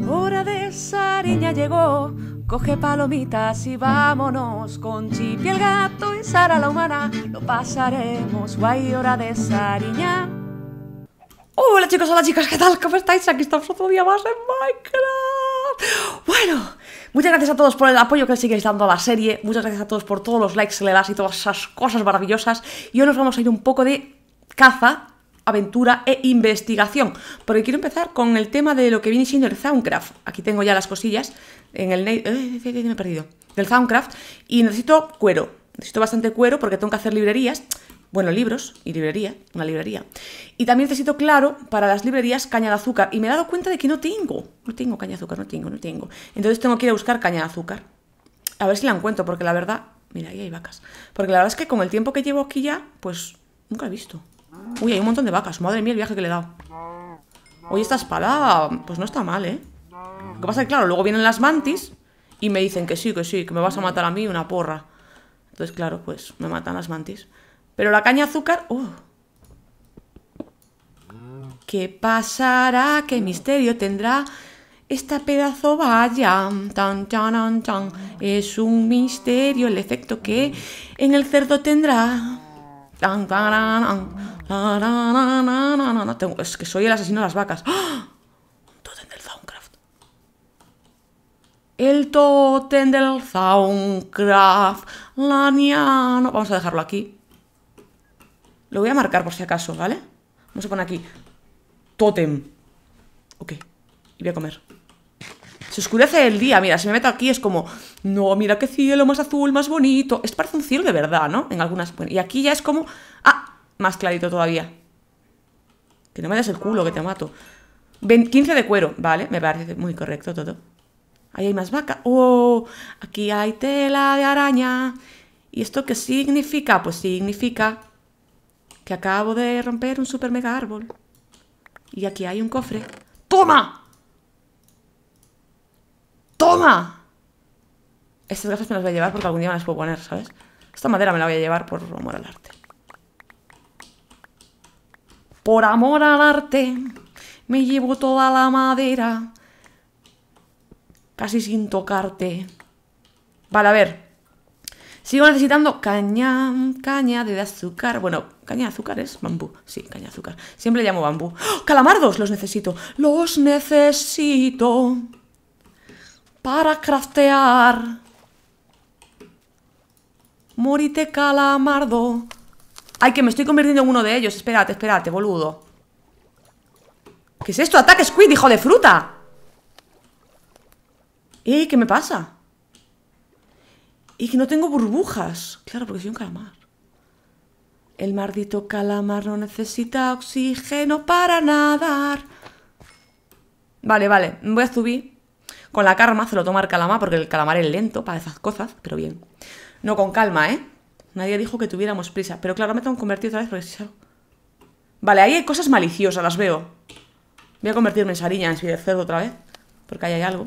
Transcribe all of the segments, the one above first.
Hora de Sariña llegó, coge palomitas y vámonos con Chipi el gato y Sara la humana, lo pasaremos guay, hora de Sariña. Hola chicos, hola chicas, ¿qué tal? ¿Cómo estáis? Aquí estamos otro día más en Minecraft. Bueno, muchas gracias a todos por el apoyo que sigues dando a la serie, muchas gracias a todos por todos los likes que le das y todas esas cosas maravillosas. Y hoy nos vamos a ir un poco de caza aventura e investigación. Porque quiero empezar con el tema de lo que viene siendo el Soundcraft. Aquí tengo ya las cosillas en el... Eh, me he perdido. Del Soundcraft. Y necesito cuero. Necesito bastante cuero porque tengo que hacer librerías. Bueno, libros y librería, una librería. Y también necesito, claro, para las librerías caña de azúcar. Y me he dado cuenta de que no tengo. No tengo caña de azúcar, no tengo, no tengo. Entonces tengo que ir a buscar caña de azúcar. A ver si la encuentro, porque la verdad... Mira, ahí hay vacas. Porque la verdad es que con el tiempo que llevo aquí ya, pues nunca he visto. Uy, hay un montón de vacas. Madre mía, el viaje que le he dado. Oye, esta espada, pues no está mal, ¿eh? Lo que pasa es que, claro, luego vienen las mantis y me dicen que sí, que sí, que me vas a matar a mí una porra. Entonces, claro, pues me matan las mantis. Pero la caña azúcar... ¡uh! ¿Qué pasará? ¿Qué misterio tendrá? Esta pedazo vaya, tan, tan, tan, es un misterio el efecto que en el cerdo tendrá. Tan, tan, tan, es que soy el asesino de las vacas. Un totem del Zauncraft El totem del Soundcraft. Laniano. Vamos a dejarlo aquí. Lo voy a marcar por si acaso, ¿vale? Vamos a poner aquí. Totem. Ok. Y voy a comer. Se oscurece el día, mira, si me meto aquí es como, no, mira qué cielo más azul, más bonito. Esto parece un cielo de verdad, ¿no? En algunas... Y aquí ya es como, ah, más clarito todavía. Que no me des el culo, que te mato. 15 de cuero, vale, me parece muy correcto todo. Ahí hay más vaca. ¡Oh! Aquí hay tela de araña. ¿Y esto qué significa? Pues significa que acabo de romper un super mega árbol. Y aquí hay un cofre. ¡Toma! ¡Toma! Estas gafas me las voy a llevar porque algún día me las puedo poner, ¿sabes? Esta madera me la voy a llevar por amor al arte. Por amor al arte, me llevo toda la madera. Casi sin tocarte. Vale, a ver. Sigo necesitando caña, caña de azúcar. Bueno, caña de azúcar es bambú. Sí, caña de azúcar. Siempre llamo bambú. ¡Oh! ¡Calamardos! Los necesito. Los necesito. Para craftear. Morite calamardo. Ay, que me estoy convirtiendo en uno de ellos Espérate, espérate, boludo ¿Qué es esto? ¡Ataque Squid, hijo de fruta! ¿Y eh, qué me pasa? Y que no tengo burbujas Claro, porque soy un calamar El maldito calamar no necesita oxígeno para nadar Vale, vale, voy a subir Con la karma se lo toma el calamar Porque el calamar es lento para esas cosas Pero bien, no con calma, ¿eh? Nadie dijo que tuviéramos prisa. Pero claro, me tengo convertido otra vez porque Vale, ahí hay cosas maliciosas, las veo. Voy a convertirme en sariña, en de cerdo otra vez. Porque ahí hay algo.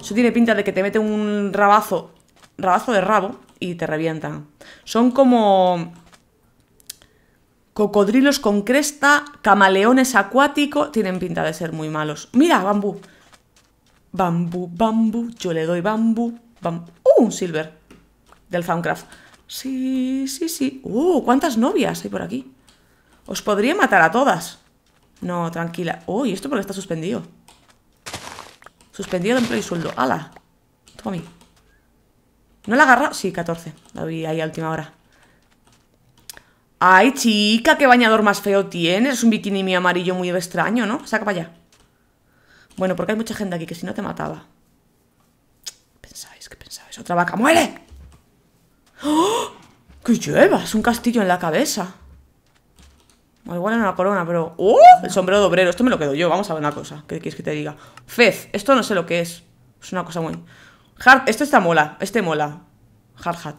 Eso tiene pinta de que te mete un rabazo. Rabazo de rabo y te revientan. Son como... Cocodrilos con cresta, camaleones acuáticos. Tienen pinta de ser muy malos. Mira, bambú. Bambú, bambú. Yo le doy bambú. bambú. ¡Uh! Un silver. Del Soundcraft. Sí, sí, sí. ¡Uh! ¿Cuántas novias hay por aquí? Os podría matar a todas. No, tranquila. Uy, esto porque está suspendido. Suspendido de empleo y sueldo. ¡Hala! Toma mí. ¿No la agarra? Sí, 14. La vi ahí a última hora. ¡Ay, chica! ¡Qué bañador más feo tienes! Es un bikini mío amarillo muy extraño, ¿no? Saca para allá. Bueno, porque hay mucha gente aquí que si no te mataba. ¿Qué pensáis? ¿Qué pensáis? ¡Otra vaca! ¡Muere! ¡Oh! Qué llevas! Un castillo en la cabeza. igual en una corona, pero... ¡oh! El sombrero de obrero. Esto me lo quedo yo. Vamos a ver una cosa. ¿Qué quieres que te diga? Fez. Esto no sé lo que es. Es una cosa muy... Hard... Este está mola. Este mola. Hard hat.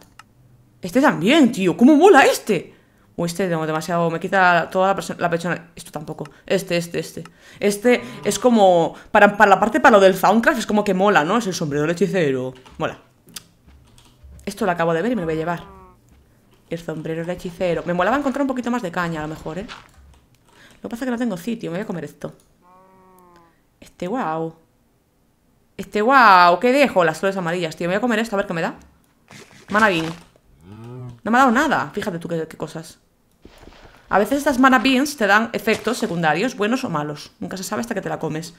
Este también, tío. ¿Cómo mola este? O este tengo demasiado... Me quita toda la, la persona... Esto tampoco. Este, este, este. Este es como... Para, para la parte para lo del Soundcraft es como que mola, ¿no? Es el sombrero hechicero. Mola. Esto lo acabo de ver y me lo voy a llevar. El sombrero de hechicero. Me molaba encontrar un poquito más de caña, a lo mejor, ¿eh? Lo que pasa es que no tengo sitio. Me voy a comer esto. Este guau Este guau ¿Qué dejo? Las flores amarillas, tío. Me voy a comer esto, a ver qué me da. bean No me ha dado nada. Fíjate tú qué, cosas. A veces estas mana beans te dan efectos secundarios, buenos o malos. Nunca se sabe hasta que te la comes.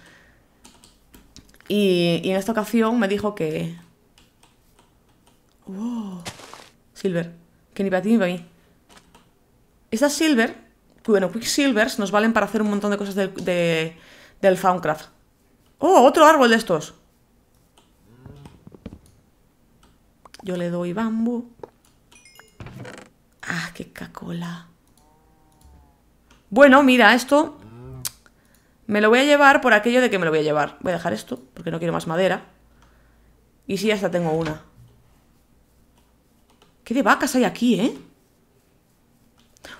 y en esta ocasión me dijo que, silver. Que ni para ti ni para mí. Estas silver, bueno, silvers nos valen para hacer un montón de cosas de, del foundcraft ¡Oh, otro árbol de estos! Yo le doy bambú. ¡Ah, qué cacola! Bueno, mira, esto me lo voy a llevar por aquello de que me lo voy a llevar. Voy a dejar esto, porque no quiero más madera. Y sí, hasta tengo una. ¿Qué de vacas hay aquí, eh?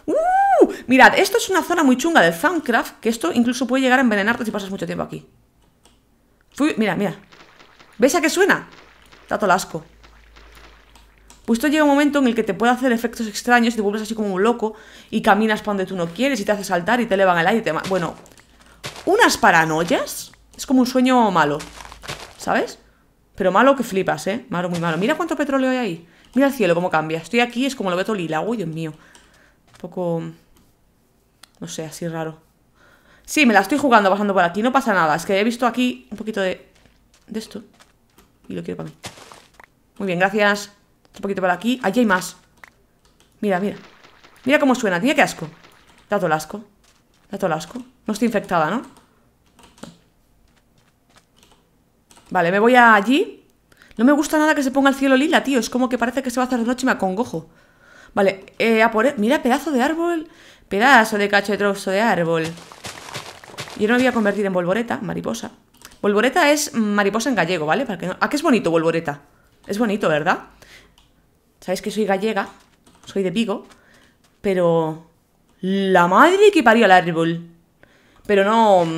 ¡Uh! Mirad, esto es una zona muy chunga de fancraft que esto incluso puede llegar a envenenarte si pasas mucho tiempo aquí. Fui, mira, mira. ¿Ves a qué suena? Tato asco Pues esto llega un momento en el que te puede hacer efectos extraños y te vuelves así como un loco y caminas para donde tú no quieres y te hace saltar y te elevan el aire y te... Bueno, unas paranoias. Es como un sueño malo, ¿sabes? Pero malo que flipas, ¿eh? Malo, muy malo. Mira cuánto petróleo hay ahí. Mira el cielo cómo cambia. Estoy aquí, es como lo veo todo lila. Uy, Dios mío. Un poco... No sé, así raro. Sí, me la estoy jugando pasando por aquí. No pasa nada. Es que he visto aquí un poquito de... De esto. Y lo quiero para mí. Muy bien, gracias. Un poquito por aquí. Allí hay más. Mira, mira. Mira cómo suena. Mira que asco. Da todo el asco. Da todo el asco. No estoy infectada, ¿no? Vale, me voy allí no me gusta nada que se ponga el cielo lila, tío. Es como que parece que se va a hacer de noche y me acongojo. Vale, eh, a Mira, pedazo de árbol. Pedazo de cacho de trozo de árbol. Yo no me voy a convertir en volvoreta, mariposa. Volvoreta es mariposa en gallego, ¿vale? Para que ¿A qué es bonito volvoreta? Es bonito, ¿verdad? Sabéis que soy gallega, soy de Vigo, pero... La madre que parió al árbol. Pero no... Mm,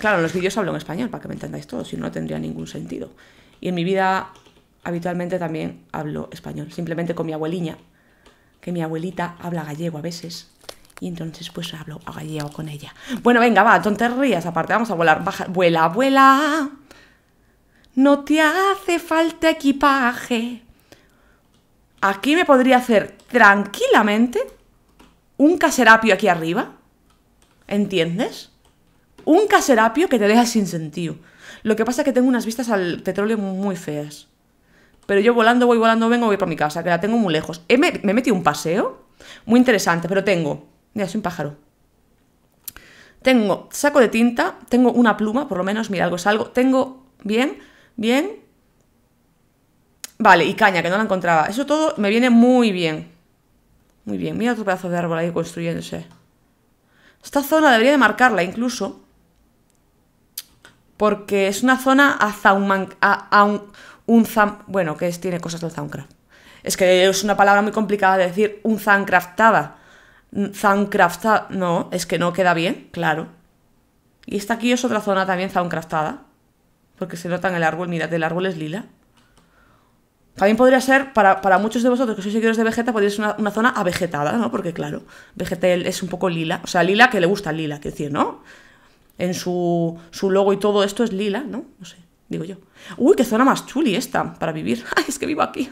claro, en los vídeos hablo en español, para que me entendáis todo, si no, no tendría ningún sentido. Y en mi vida habitualmente también hablo español, simplemente con mi abueliña, que mi abuelita habla gallego a veces. Y entonces pues hablo a gallego con ella. Bueno, venga, va, rías. aparte, vamos a volar. Baja, vuela, abuela No te hace falta equipaje. Aquí me podría hacer tranquilamente un caserapio aquí arriba. ¿Entiendes? Un caserapio que te deja sin sentido. Lo que pasa es que tengo unas vistas al petróleo muy feas. Pero yo volando, voy volando, vengo, voy para mi casa, que la tengo muy lejos. me, he metido un paseo muy interesante, pero tengo... Mira, soy un pájaro. Tengo saco de tinta, tengo una pluma, por lo menos, mira, algo es algo. Tengo... Bien, bien. Vale, y caña, que no la encontraba. Eso todo me viene muy bien. Muy bien, mira otro pedazo de árbol ahí construyéndose. Esta zona debería de marcarla incluso porque es una zona a, zaunman... a, un, un bueno, que es, tiene cosas del Zauncraft. Es que es una palabra muy complicada de decir, un Zauncraftada. Zauncraftada, no, es que no queda bien, claro. Y esta aquí es otra zona también Zauncraftada, porque se nota en el árbol, mirad, el árbol es lila. También podría ser, para, muchos de vosotros que sois seguidores de Vegeta, podría ser una, zona zona avegetada, ¿no? Porque claro, Vegeta es un poco lila, o sea, lila que le gusta lila, quiero decir, ¿no? en su, logo y todo esto es lila, ¿no? No sé, digo yo. Uy, qué zona más chuli esta para vivir. es que vivo aquí.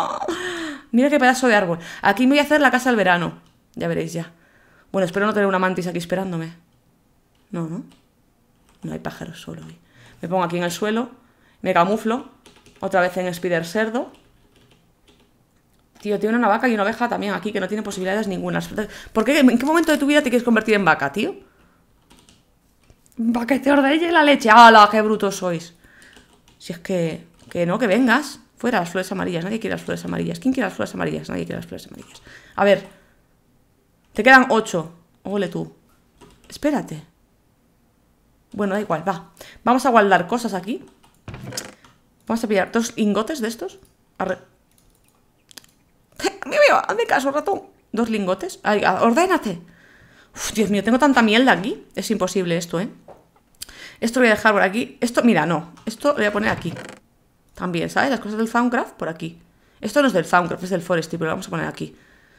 Mira qué pedazo de árbol. Aquí me voy a hacer la casa al verano. Ya veréis ya. Bueno, espero no tener una mantis aquí esperándome. No, ¿no? No hay pájaros solo hoy. Me pongo aquí en el suelo. Me camuflo. Otra vez en Spider Cerdo. Tío, tiene una vaca y una oveja también aquí que no tiene posibilidades ninguna. ¿Por ¿En qué momento de tu vida te quieres convertir en vaca, tío? Va que te ordene la leche. ¡Hala, qué brutos sois! Si es que... Que no, que vengas. Fuera las flores amarillas. Nadie quiere las flores amarillas. ¿Quién quiere las flores amarillas? Nadie quiere las flores amarillas. A ver. Te quedan ocho. Ole tú. Espérate. Bueno, da igual, va. Vamos a guardar cosas aquí. Vamos a pillar dos lingotes de estos. Arre... ¡Mío, mío! hazme caso, ratón! Dos lingotes. Ay, ¡Ordénate! Uf, Dios mío, tengo tanta mierda aquí. Es imposible esto, ¿eh? Esto lo voy a dejar por aquí. Esto, mira, no. Esto lo voy a poner aquí. También, ¿sabes? Las cosas del Soundcraft por aquí. Esto no es del Soundcraft, es del Forestry, pero lo vamos a poner aquí.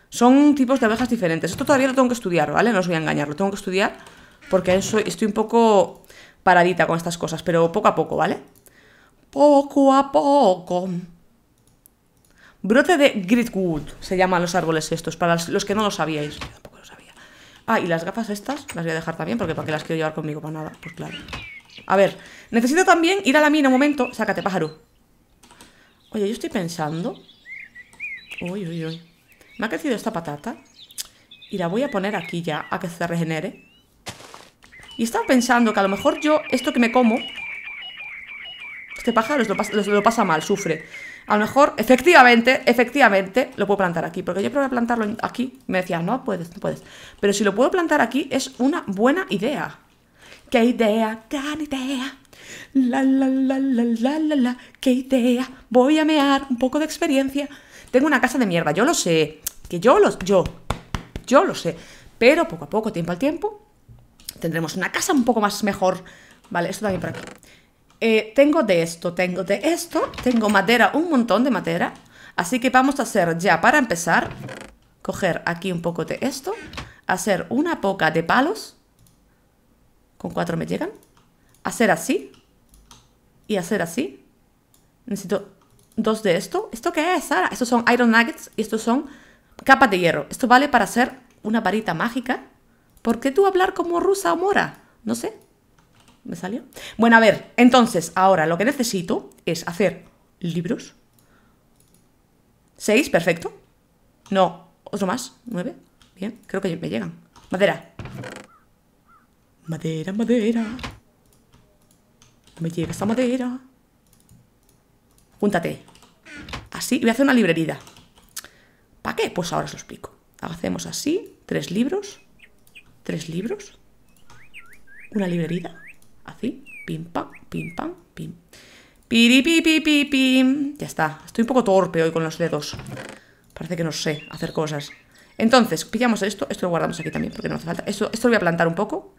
Son tipos de abejas diferentes. Esto todavía lo tengo que estudiar, ¿vale? No os voy a engañar, lo tengo que estudiar porque estoy un poco paradita con estas cosas, pero poco a poco, ¿vale? Poco a poco. Brote de gritwood se llaman los árboles estos, para los que no lo sabíais. Yo tampoco lo sabía. Ah, y las gafas estas las voy a dejar también porque para qué las quiero llevar conmigo para nada, pues claro. A ver, necesito también ir a la mina un momento. Sácate, pájaro. Oye, yo estoy pensando... Uy, uy, uy. Me ha crecido esta patata. Y la voy a poner aquí ya, a que se regenere. Y estaba pensando que a lo mejor yo, esto que me como... Este pájaro lo pasa, mal, sufre. A lo mejor, efectivamente, efectivamente, lo puedo plantar aquí. Porque yo probé a plantarlo aquí. Me decía, no puedes, no puedes. Pero si lo puedo plantar aquí, es una buena idea qué idea, qué idea. La, la, la, la, la, la, la, qué idea. Voy a mear un poco de experiencia. Tengo una casa de mierda, yo lo sé. Que yo los, yo, yo lo sé. Pero poco a poco, tiempo al tiempo, tendremos una casa un poco más mejor. Vale, esto también para aquí. Eh, tengo de esto, tengo de esto, tengo madera, un montón de madera. Así que vamos a hacer ya, para empezar, coger aquí un poco de esto, hacer una poca de palos con cuatro me llegan. Hacer así. Y hacer así. Necesito dos de esto. ¿Esto qué es, Sara? Estos son iron nuggets y estos son capas de hierro. Esto vale para hacer una varita mágica. ¿Por qué tú hablar como rusa o mora? No sé. ¿Me salió? Bueno, a ver, entonces, ahora lo que necesito es hacer libros. Seis, perfecto. No, otro más, nueve. Bien, creo que me llegan. Madera. Madera, madera. No me llega esta madera. Júntate. Así. Y voy a hacer una librería. ¿Para qué? Pues ahora os lo explico. Hacemos así. Tres libros. Tres libros. Una librería. Así. Pim, pam, pim, pam, pim. Piripipipipim. Ya está. Estoy un poco torpe hoy con los dedos. Parece que no sé hacer cosas. Entonces, pillamos esto. Esto lo guardamos aquí también porque no hace falta. Esto, esto lo voy a plantar un poco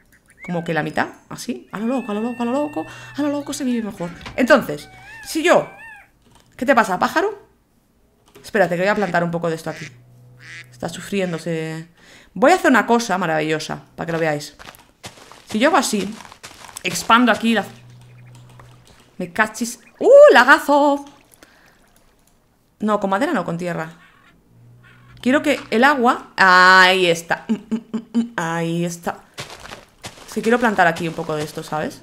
como que la mitad, así, a lo loco, a lo loco, a lo loco, a lo loco se vive mejor. Entonces, si yo... ¿Qué te pasa, pájaro? Espérate, que voy a plantar un poco de esto aquí. Está sufriéndose. Voy a hacer una cosa maravillosa, para que lo veáis. Si yo hago así, expando aquí la... Me cachis... ¡Uh, lagazo! No, con madera no, con tierra. Quiero que el agua... Ahí está. Mm, mm, mm, ahí está. Si quiero plantar aquí un poco de esto, ¿sabes?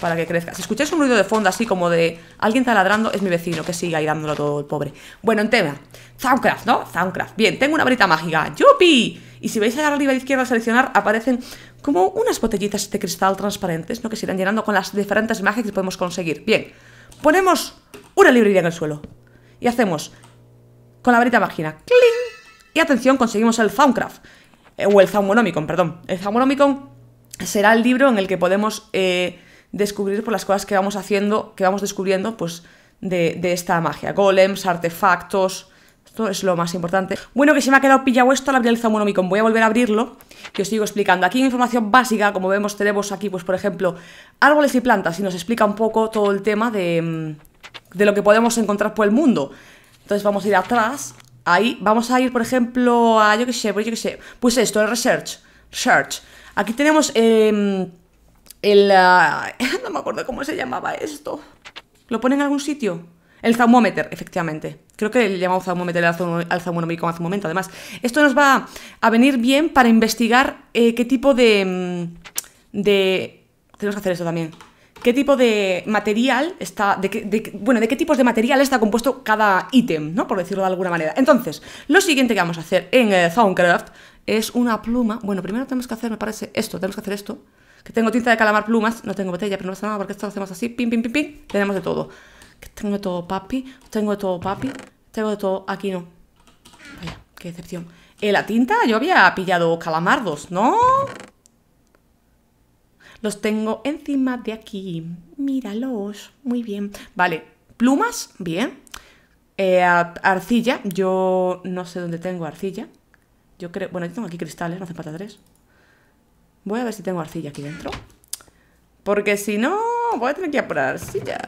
Para que crezca. Si escucháis un ruido de fondo así como de alguien taladrando, es mi vecino que sigue ahí dándolo todo el pobre. Bueno, en tema. Soundcraft, ¿no? Soundcraft. Bien, tengo una varita mágica. ¡Yupi! Y si veis allá arriba a la izquierda a seleccionar, aparecen como unas botellitas de cristal transparentes, ¿no? Que se irán llenando con las diferentes magias que podemos conseguir. Bien, ponemos una librería en el suelo. Y hacemos con la varita mágica. ¡Cling! Y atención, conseguimos el Soundcraft. Eh, o el Soundmonomicon, perdón. El Soundmonomicon será el libro en el que podemos eh, descubrir por pues, las cosas que vamos haciendo, que vamos descubriendo, pues de, esta magia. Golems, artefactos. Esto es lo más importante. Bueno, que se me ha quedado pillado esto al abrir el Zamonomicon. Voy a volver a abrirlo, que os sigo explicando. Aquí información básica, como vemos, tenemos aquí, pues por ejemplo, árboles y plantas, y nos explica un poco todo el tema de, mm, de lo que podemos encontrar por el mundo. Entonces vamos a ir atrás. Ahí vamos a ir, por ejemplo, a, yo qué sé, pues, yo qué sé. Pues esto, el research. Search. Aquí tenemos em, el... Ah, no me acuerdo cómo se llamaba esto. ¿Lo pone en algún sitio? El zaumómeter, efectivamente. Creo que le llamamos zaumómeter al zaumonómico hace un momento, además. Esto nos va a venir bien para investigar eh, qué tipo de... Mm, de... Tenemos que hacer eso también qué tipo de material está, bueno, de qué tipos de material está compuesto cada ítem, ¿no? Por decirlo de alguna manera. Entonces, lo siguiente que vamos a hacer en eh, es una pluma. Bueno, primero tenemos que hacer, me parece, esto, tenemos que hacer esto. Que tengo tinta de calamar plumas, no tengo botella, pero no pasa nada porque esto lo hacemos así, pim, pim, pim, pim, tenemos de todo. Que tengo de todo papi, tengo de todo papi, tengo de todo, aquí no. Vaya, qué decepción. Eh, la tinta, yo había pillado calamardos, ¿no? Los tengo encima de aquí. Míralos. Muy bien. Vale. Plumas. Bien. Eh, arcilla. Yo no sé dónde tengo arcilla. Yo creo... Bueno, yo tengo aquí cristales. No hace falta tres. Voy a ver si tengo arcilla aquí dentro. Porque si no, voy a tener que ir por arcilla.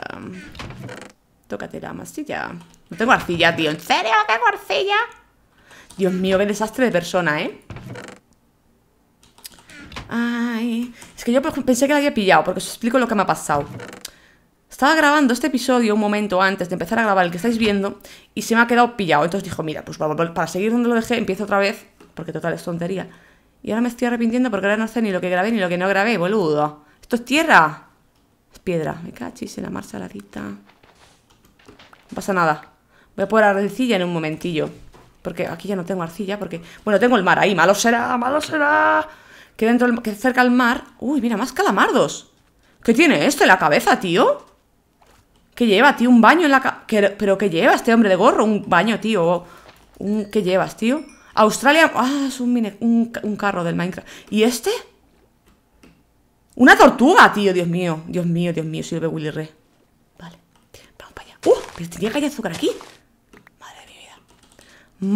Tócate la masilla. No tengo arcilla, tío. ¿En serio? tengo arcilla? Dios mío, qué desastre de persona, ¿eh? Ay, es que yo pensé que la había pillado, porque os explico lo que me ha pasado. Estaba grabando este episodio un momento antes de empezar a grabar el que estáis viendo y se me ha quedado pillado. Entonces dijo, mira, pues para seguir donde lo dejé, empiezo otra vez, porque total es tontería. Y ahora me estoy arrepintiendo porque ahora no sé ni lo que grabé ni lo que no grabé, boludo. Esto es tierra. Es piedra. Me cachis en la mar saladita. No pasa nada. Voy a poner arcilla en un momentillo. Porque aquí ya no tengo arcilla, porque... Bueno, tengo el mar ahí. Malo será, malo será que dentro que cerca al mar. Uy, mira, más calamardos. ¿Qué tiene esto en la cabeza, tío? ¿Qué lleva, tío? Un baño en la cabeza. ¿Pero qué lleva este hombre de gorro? Un baño, tío. Un, ¿Qué llevas, tío? Australia. Ah, es un, carro del Minecraft. ¿Y este? Una tortuga, tío. Dios mío, Dios mío, Dios mío. Sirve Willy Re. Vale. Vamos para allá. ¡Uh! Pero tenía que hay azúcar aquí. Madre de mi vida.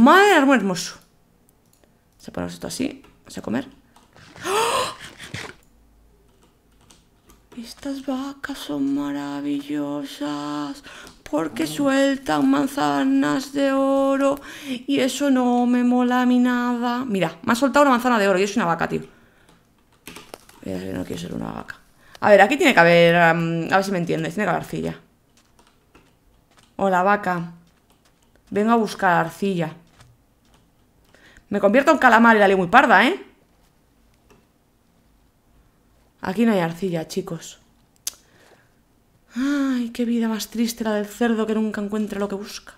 Madre hermoso. Se ponemos esto así. Vamos a comer. Estas vacas son maravillosas porque sueltan manzanas de oro y eso no me mola a mí nada. Mira, me ha soltado una manzana de oro y es una vaca, tío. no quiero ser una vaca. A ver, aquí tiene que haber... a ver si me entiendes, tiene que haber arcilla. Hola, vaca. Vengo a buscar arcilla. Me convierto en calamar y la ley muy parda, ¿eh? Aquí no hay arcilla, chicos. Ay, qué vida más triste la del cerdo que nunca encuentra lo que busca.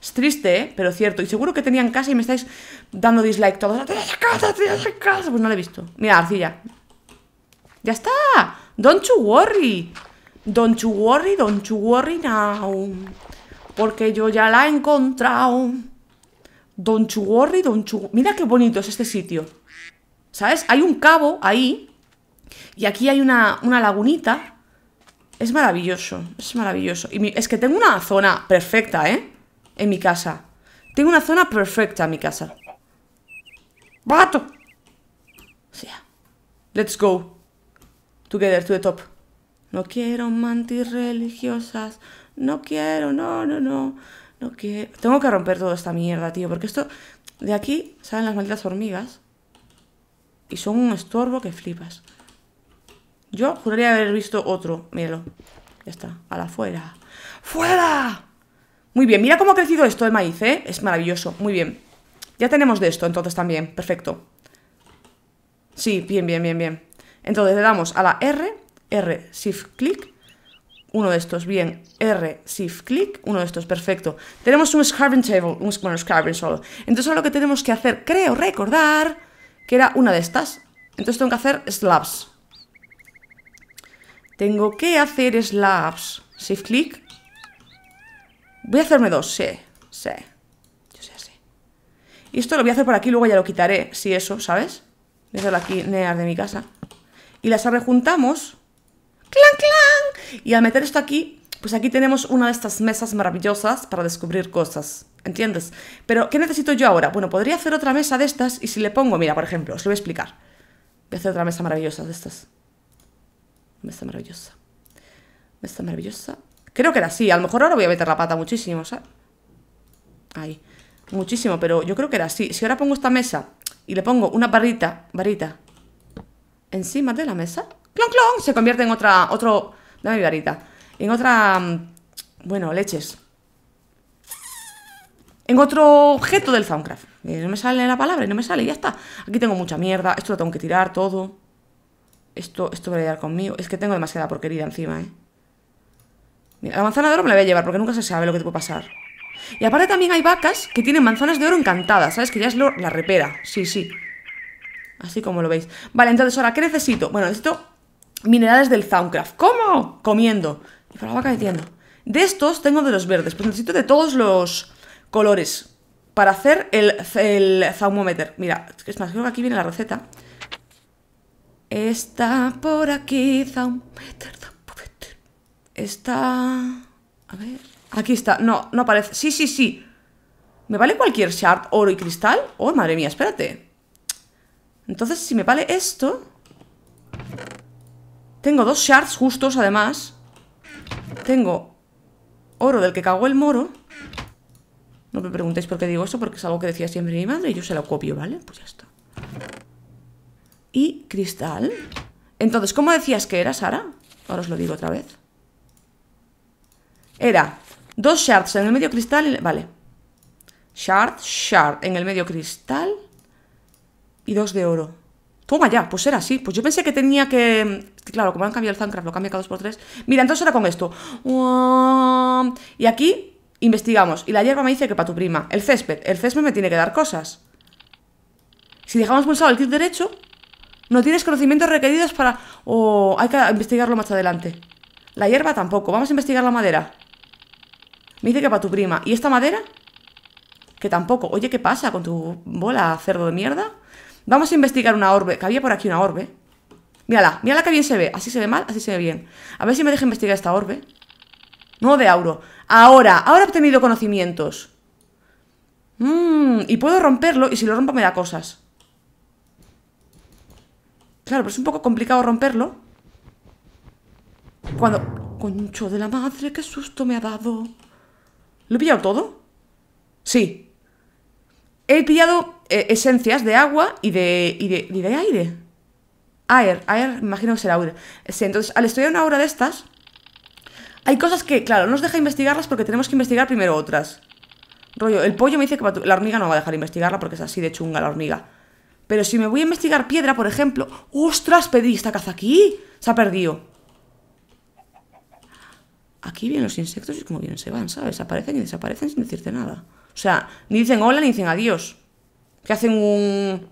Es triste, ¿eh? Pero cierto. Y seguro que tenían casa y me estáis dando dislike todos. ¡No esa casa, casa! Pues no la he visto. Mira, arcilla. ¡Ya está! ¡Don't you worry! Don't you worry, don't you worry now. Porque yo ya la he encontrado. Don't you worry, don't you... Mira qué bonito es este sitio. ¿Sabes? Hay un cabo ahí y aquí hay una, lagunita. Es maravilloso, es maravilloso. Y es que tengo una zona perfecta, ¿eh? En mi casa. Tengo una zona perfecta en mi casa. ¡BATO! O sea, let's go. Together to the top. No quiero mantis religiosas. No quiero, no, no, no. No quiero. Tengo que romper toda esta mierda, tío. Porque esto. De aquí salen las malditas hormigas. Y son un estorbo que flipas. Yo juraría haber visto otro. Míralo. Ya está. A la fuera. ¡Fuera! Muy bien. Mira cómo ha crecido esto de maíz, ¿eh? Es maravilloso. Muy bien. Ya tenemos de esto entonces también. Perfecto. Sí, bien, bien, bien, bien. Entonces le damos a la R, R, Shift, click Uno de estos, bien. R, Shift, click Uno de estos, perfecto. Tenemos un Scarving Table, un bueno, Scarving solo. Entonces lo que tenemos que hacer, creo recordar, que era una de estas. Entonces tengo que hacer slabs. Tengo que hacer slabs. Shift click. Voy a hacerme dos, sí. Sí. Yo sé así. Y esto lo voy a hacer por aquí, luego ya lo quitaré. Si eso, ¿sabes? Voy a hacerlo aquí, near de mi casa. Y las rejuntamos. ¡Clan, clan! Y al meter esto aquí, pues aquí tenemos una de estas mesas maravillosas para descubrir cosas. ¿Entiendes? Pero, ¿qué necesito yo ahora? Bueno, podría hacer otra mesa de estas y si le pongo, mira, por ejemplo, os lo voy a explicar. Voy a hacer otra mesa maravillosa de estas está maravillosa. está maravillosa. Creo que era así. A lo mejor ahora voy a meter la pata muchísimo, ¿sabes? Ahí. Muchísimo, pero yo creo que era así. Si ahora pongo esta mesa y le pongo una barrita, varita, encima de la mesa, clon, clon, se convierte en otra, otro, dame mi varita, en otra, mm, bueno, leches, en otro objeto del Soundcraft. Eh, no me sale la palabra no me sale, ya está. Aquí tengo mucha mierda, esto lo tengo que tirar todo. Esto, esto va a llegar conmigo. Es que tengo demasiada porquería encima, ¿eh? Mira, la manzana de oro me la voy a llevar porque nunca se sabe lo que te puede pasar. Y aparte también hay vacas que tienen manzanas de oro encantadas, ¿sabes? Que ya es la repera. Sí, sí. Así como lo veis. Vale, entonces ahora, ¿qué necesito? Bueno, esto minerales del Zauncraft. ¿Cómo? Comiendo. Y para la vaca metiendo. De estos tengo de los verdes, pues necesito de todos los colores para hacer el, el Mira, es creo que aquí viene la receta. Está por aquí, Está... A ver... Aquí está. No, no aparece. Sí, sí, sí. ¿Me vale cualquier shard, oro y cristal? Oh, madre mía, espérate. Entonces, si me vale esto... Tengo dos shards justos, además. Tengo oro del que cagó el moro. No me preguntéis por qué digo esto, porque es algo que decía siempre mi madre y yo se lo copio, ¿vale? Pues ya está y cristal. Entonces, ¿cómo decías que era, Sara? Ahora os lo digo otra vez. Era dos shards en el medio cristal. Vale. Shard, shard en el medio cristal y dos de oro. Toma ya, pues era así. Pues yo pensé que tenía que... Claro, como han cambiado el Zancraft, lo cambia cada dos por tres. Mira, entonces era con esto. Y aquí investigamos. Y la hierba me dice que para tu prima. El césped. El césped me tiene que dar cosas. Si dejamos pulsado el clic derecho, no tienes conocimientos requeridos para... O hay que investigarlo más adelante. La hierba tampoco. Vamos a investigar la madera. Me dice que para tu prima. ¿Y esta madera? Que tampoco. Oye, ¿qué pasa con tu bola, cerdo de mierda? Vamos a investigar una orbe. Que había por aquí una orbe. Mírala, mírala que bien se ve. Así se ve mal, así se ve bien. A ver si me deja investigar esta orbe. No de auro. Ahora, ahora he obtenido conocimientos. Mmm, y puedo romperlo y si lo rompo me da cosas. Claro, pero es un poco complicado romperlo. Cuando... Concho de la madre, qué susto me ha dado. ¿Lo he pillado todo? Sí. He pillado eh, esencias de agua y de, y de, aire. Air, air, imagino que será aire. Sí, entonces, al estudiar una obra de estas, hay cosas que, claro, no nos deja investigarlas porque tenemos que investigar primero otras. Rollo, el pollo me dice que la hormiga no va a dejar investigarla porque es así de chunga la hormiga. Pero si me voy a investigar piedra, por ejemplo... ¡Ostras! Pedí esta caza aquí. Se ha perdido. Aquí vienen los insectos y como vienen se van, ¿sabes? Aparecen y desaparecen sin decirte nada. O sea, ni dicen hola ni dicen adiós. Que hacen un...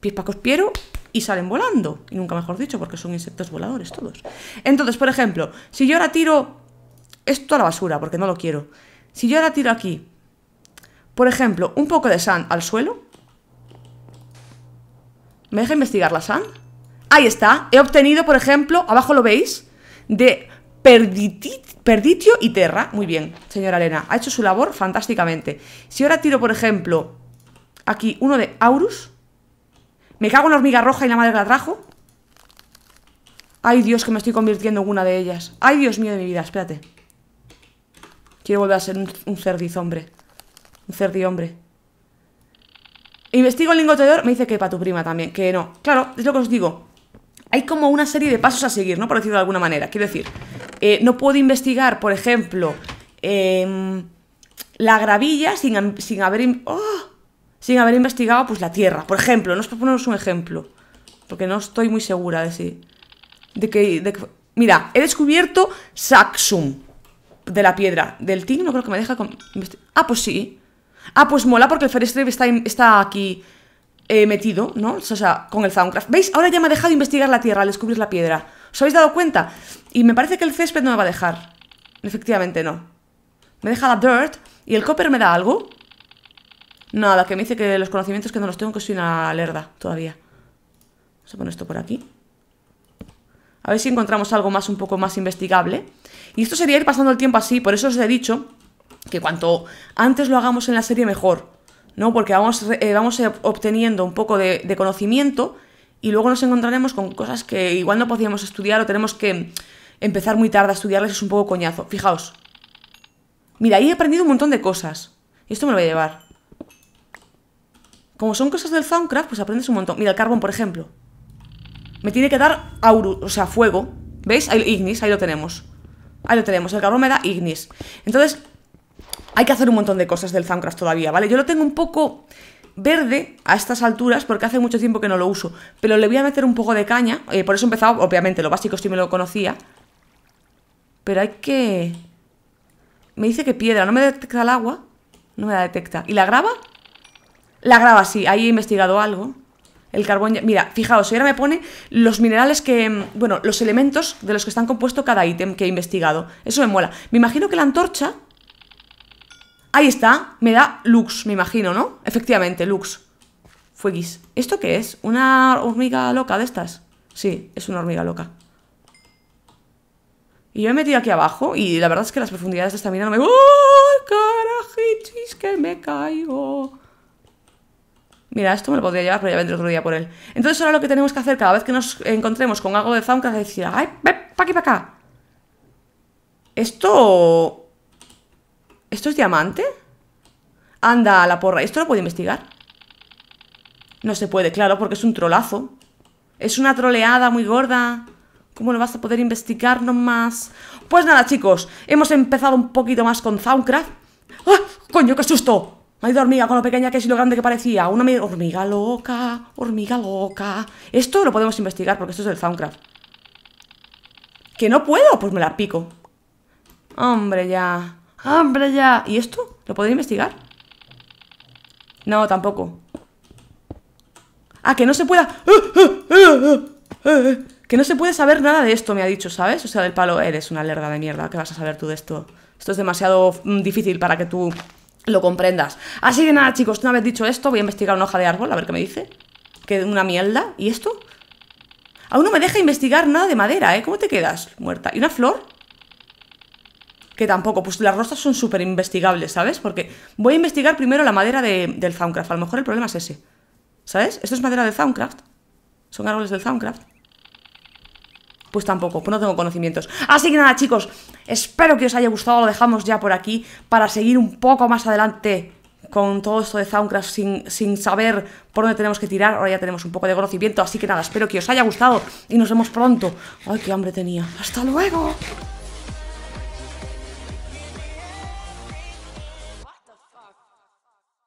pizpacospiero cospiero y salen volando. Y nunca mejor dicho, porque son insectos voladores todos. Entonces, por ejemplo, si yo ahora tiro esto a la basura, porque no lo quiero. Si yo ahora tiro aquí, por ejemplo, un poco de sand al suelo, ¿Me deja investigar la SAN? Ahí está. He obtenido, por ejemplo, abajo lo veis, de Perditio y Terra. Muy bien, señora Elena. Ha hecho su labor fantásticamente. Si ahora tiro, por ejemplo, aquí uno de Aurus. Me cago en la hormiga roja y la madre la trajo. Ay, Dios, que me estoy convirtiendo en una de ellas. Ay, Dios mío de mi vida, espérate. Quiero volver a ser un, cerdiz, hombre. Un cerdiz, hombre. Investigo el lingote me dice que para tu prima también, que no. Claro, es lo que os digo. Hay como una serie de pasos a seguir, ¿no? Por decirlo de alguna manera. Quiero decir, eh, no puedo investigar, por ejemplo, em, la gravilla sin, sin haber... ¡oh! sin haber investigado, pues, la tierra. Por ejemplo, no os un ejemplo. Porque no estoy muy segura de si... De que, mira, he descubierto Saxum de la piedra. Del Ting no creo que me deja... Con... Ah, pues sí. Ah, pues mola porque el ferestrip está, está aquí eh, metido, ¿no? O sea, con el Soundcraft. ¿Veis? Ahora ya me ha dejado investigar la tierra al descubrir la piedra. ¿Os habéis dado cuenta? Y me parece que el césped no me va a dejar. Efectivamente, no. Me deja la dirt. ¿Y el copper me da algo? Nada, que me dice que los conocimientos que no los tengo, que soy una lerda todavía. Vamos a poner esto por aquí. A ver si encontramos algo más, un poco más investigable. Y esto sería ir pasando el tiempo así, por eso os he dicho que cuanto antes lo hagamos en la serie mejor, ¿no? Porque vamos, eh, vamos eh, obteniendo un poco de, conocimiento y luego nos encontraremos con cosas que igual no podíamos estudiar o tenemos que empezar muy tarde a estudiarles, es un poco coñazo. Fijaos. Mira, ahí he aprendido un montón de cosas. Y esto me lo voy a llevar. Como son cosas del Soundcraft, pues aprendes un montón. Mira, el carbón, por ejemplo. Me tiene que dar Aurus, o sea, fuego. ¿Veis? ignis, ahí lo tenemos. Ahí lo tenemos. El carbón me da ignis. Entonces, hay que hacer un montón de cosas del Zancras todavía, ¿vale? Yo lo tengo un poco verde a estas alturas porque hace mucho tiempo que no lo uso, pero le voy a meter un poco de caña, eh, por eso he empezado, obviamente, lo básico sí me lo conocía, pero hay que... Me dice que piedra, no me detecta el agua, no me la detecta. ¿Y la graba? La graba, sí, ahí he investigado algo. El carbón... Ya... Mira, fijaos, ahora me pone los minerales que... Mm, bueno, los elementos de los que están compuesto cada ítem que he investigado. Eso me mola. Me imagino que la antorcha Ahí está, me da Lux, me imagino, ¿no? Efectivamente, Lux. Fueguis. ¿Esto qué es? ¿Una hormiga loca de estas? Sí, es una hormiga loca. Y yo me he metido aquí abajo y la verdad es que las profundidades de esta mina no me... ¡Uy, carajichis, que me caigo! Mira, esto me lo podría llevar, pero ya vendré otro día por él. Entonces ahora lo que tenemos que hacer cada vez que nos encontremos con algo de Zauncas es decir, ¡ay, ve, pa' aquí, pa' acá! Esto ¿Esto es diamante? Anda, la porra. ¿Esto lo puedo investigar? No se puede, claro, porque es un trolazo. Es una troleada muy gorda. ¿Cómo lo vas a poder investigar nomás? Pues nada, chicos. Hemos empezado un poquito más con Soundcraft. ¡Ah! ¡Coño, qué susto! Me ha ido hormiga con lo pequeña que es y lo grande que parecía. Una hormiga loca, hormiga loca. Esto lo podemos investigar porque esto es del Soundcraft. ¿Que no puedo? Pues me la pico. Hombre, ya. Ah, ¡Hombre ya! ¿Y esto? ¿Lo podré investigar? No, tampoco. Ah, que no se pueda... Que no se puede saber nada de esto, me ha dicho, ¿sabes? O sea, del palo, eres una lerda de mierda, Que vas a saber tú de esto? Esto es demasiado mm, difícil para que tú lo comprendas. Así que nada, chicos, una vez dicho esto, voy a investigar una hoja de árbol, a ver qué me dice. Que una mierda. ¿Y esto? Aún no me deja investigar nada de madera, ¿eh? ¿Cómo te quedas? Muerta. ¿Y una flor? que tampoco, pues las rosas son súper investigables, ¿sabes? Porque voy a investigar primero la madera del Soundcraft, a lo mejor el problema es ese, ¿sabes? Esto es madera de Soundcraft, son árboles del Soundcraft. Pues tampoco, pues no tengo conocimientos. Así que nada, chicos, espero que os haya gustado, lo dejamos ya por aquí para seguir un poco más adelante con todo esto de Soundcraft sin, sin, saber por dónde tenemos que tirar. Ahora ya tenemos un poco de conocimiento, así que nada, espero que os haya gustado y nos vemos pronto. ¡Ay, qué hambre tenía! ¡Hasta luego!